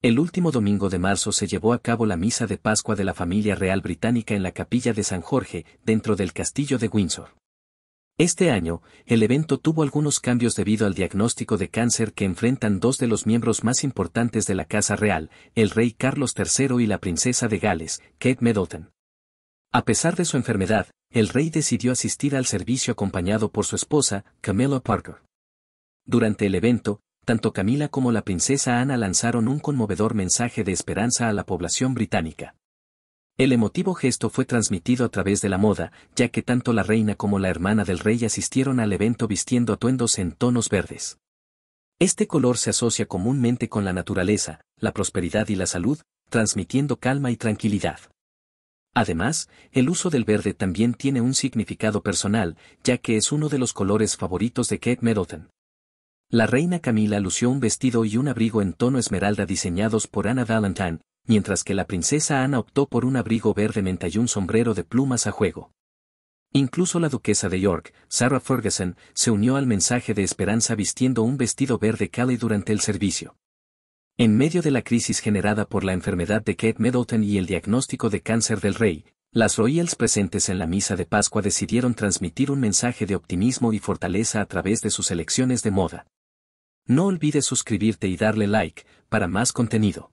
El último domingo de marzo se llevó a cabo la misa de Pascua de la familia real británica en la capilla de San Jorge, dentro del castillo de Windsor. Este año, el evento tuvo algunos cambios debido al diagnóstico de cáncer que enfrentan dos de los miembros más importantes de la Casa Real, el rey Carlos III y la princesa de Gales, Kate Middleton. A pesar de su enfermedad, el rey decidió asistir al servicio acompañado por su esposa, Camilla Parker. Durante el evento, tanto Camila como la princesa Ana lanzaron un conmovedor mensaje de esperanza a la población británica. El emotivo gesto fue transmitido a través de la moda, ya que tanto la reina como la hermana del rey asistieron al evento vistiendo atuendos en tonos verdes. Este color se asocia comúnmente con la naturaleza, la prosperidad y la salud, transmitiendo calma y tranquilidad. Además, el uso del verde también tiene un significado personal, ya que es uno de los colores favoritos de Kate Middleton, la reina Camila lució un vestido y un abrigo en tono esmeralda diseñados por Anna Valentine, mientras que la princesa Ana optó por un abrigo verde menta y un sombrero de plumas a juego. Incluso la duquesa de York, Sarah Ferguson, se unió al mensaje de esperanza vistiendo un vestido verde Cali durante el servicio. En medio de la crisis generada por la enfermedad de Kate Middleton y el diagnóstico de cáncer del rey, las Royals presentes en la misa de Pascua decidieron transmitir un mensaje de optimismo y fortaleza a través de sus elecciones de moda. No olvides suscribirte y darle like para más contenido.